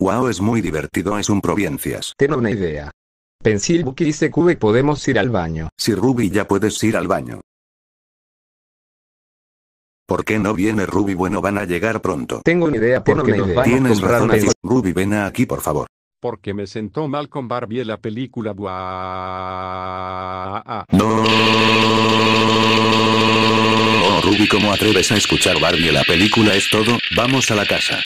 Wow, es muy divertido, es un Provincias. Tengo una idea. Pensil Buki dice Cube podemos ir al baño. Si Ruby ya puedes ir al baño. ¿Por qué no viene Ruby? Bueno, van a llegar pronto. Tengo una idea porque nos idea. Tienes razón, Ruby, ven aquí, por favor. Porque me sentó mal con Barbie la película. No. Oh, Ruby, ¿cómo atreves a escuchar Barbie? La película es todo. Vamos a la casa.